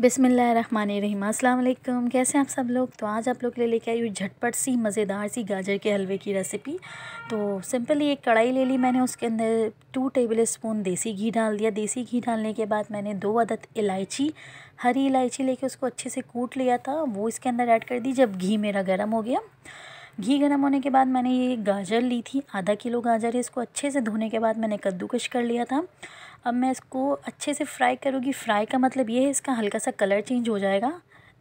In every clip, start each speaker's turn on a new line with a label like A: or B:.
A: बिसमीम अल्लाम कैसे हैं आप सब लोग तो आज आप लोग के लिए लेके आई हुई झटपट सी मज़ेदार सी गाजर के हलवे की रेसिपी तो सिंपली एक कढ़ाई ले ली मैंने उसके अंदर टू टेबल स्पून देसी घी डाल दिया देसी घी डालने के बाद मैंने दो अदद इलायची हरी इलायची लेके उसको अच्छे से कूट लिया था वो इसके अंदर ऐड कर दी जब घी मेरा गर्म हो गया घी गर्म होने के बाद मैंने ये गाजर ली थी आधा किलो गाजर है इसको अच्छे से धोने के बाद मैंने कद्दूकश कर लिया था अब मैं इसको अच्छे से फ्राई करूँगी फ्राई का मतलब ये है इसका हल्का सा कलर चेंज हो जाएगा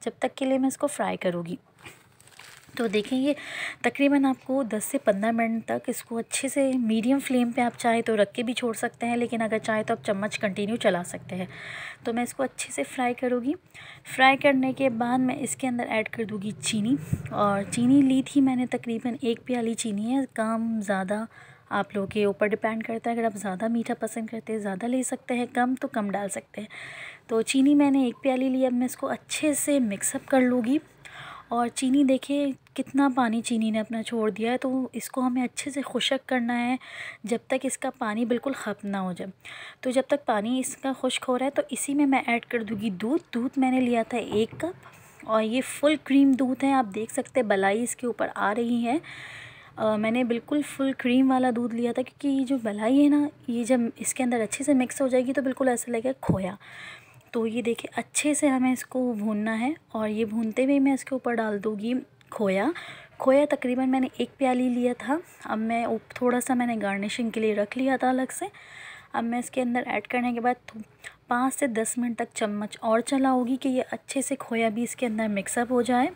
A: जब तक के लिए मैं इसको फ्राई करूँगी तो देखें ये तकरीबन आपको 10 से 15 मिनट तक इसको अच्छे से मीडियम फ्लेम पे आप चाहे तो रख के भी छोड़ सकते हैं लेकिन अगर चाहे तो आप चम्मच कंटिन्यू चला सकते हैं तो मैं इसको अच्छे से फ्राई करूँगी फ्राई करने के बाद मैं इसके अंदर ऐड कर दूँगी चीनी और चीनी ली थी मैंने तकरीबन एक प्याली चीनी है कम ज़्यादा आप लोगों के ऊपर डिपेंड करता है अगर आप ज़्यादा मीठा पसंद करते हैं ज़्यादा ले सकते हैं कम तो कम डाल सकते हैं तो चीनी मैंने एक प्याली ली अब मैं इसको अच्छे से मिक्सअप कर लूँगी और चीनी देखिए कितना पानी चीनी ने अपना छोड़ दिया है तो इसको हमें अच्छे से खुशक करना है जब तक इसका पानी बिल्कुल ख़त्म ना हो जाए तो जब तक पानी इसका खुश्क हो रहा है तो इसी में मैं ऐड कर दूँगी दूध दूध मैंने लिया था एक कप और ये फुल क्रीम दूध है आप देख सकते हैं बलाई इसके ऊपर आ रही है आ, मैंने बिल्कुल फुल क्रीम वाला दूध लिया था क्योंकि ये जो बलाई है ना ये जब इसके अंदर अच्छे से मिक्स हो जाएगी तो बिल्कुल ऐसा लगेगा खोया तो ये देखिए अच्छे से हमें इसको भूनना है और ये भूनते हुए मैं इसके ऊपर डाल दूँगी खोया खोया तकरीबन मैंने एक प्याली लिया था अब मैं थोड़ा सा मैंने गार्निशिंग के लिए रख लिया था अलग से अब मैं इसके अंदर ऐड करने के बाद तो पाँच से दस मिनट तक चम्मच और होगी कि ये अच्छे से खोया भी इसके अंदर मिक्सअप हो जाए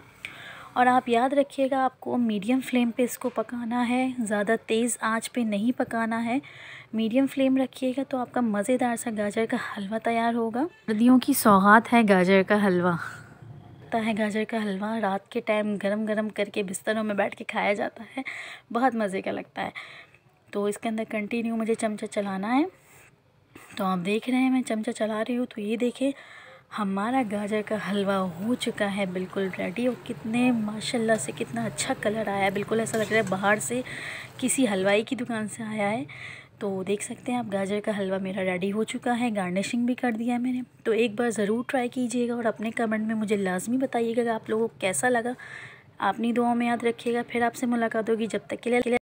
A: और आप याद रखिएगा आपको मीडियम फ्लेम पे इसको पकाना है ज़्यादा तेज़ आंच पे नहीं पकाना है मीडियम फ्लेम रखिएगा तो आपका मज़ेदार सा गाजर का हलवा तैयार होगा सर्दियों की सौगात है गाजर का हलवा ता है गाजर का हलवा रात के टाइम गरम गरम करके बिस्तरों में बैठ के खाया जाता है बहुत मज़े का लगता है तो इसके अंदर कंटिन्यू मुझे चमचा चलाना है तो आप देख रहे हैं मैं चमचा चला रही हूँ तो ये देखें हमारा गाजर का हलवा हो चुका है बिल्कुल रेडी और कितने माशाल्लाह से कितना अच्छा कलर आया है बिल्कुल ऐसा लग रहा है बाहर से किसी हलवाई की दुकान से आया है तो देख सकते हैं आप गाजर का हलवा मेरा रेडी हो चुका है गार्निशिंग भी कर दिया है मैंने तो एक बार ज़रूर ट्राई कीजिएगा और अपने कमेंट में मुझे लाजमी बताइएगा आप लोगों को कैसा लगा आपनी दुआओं में याद रखिएगा फिर आपसे मुलाकात होगी जब तक के लिए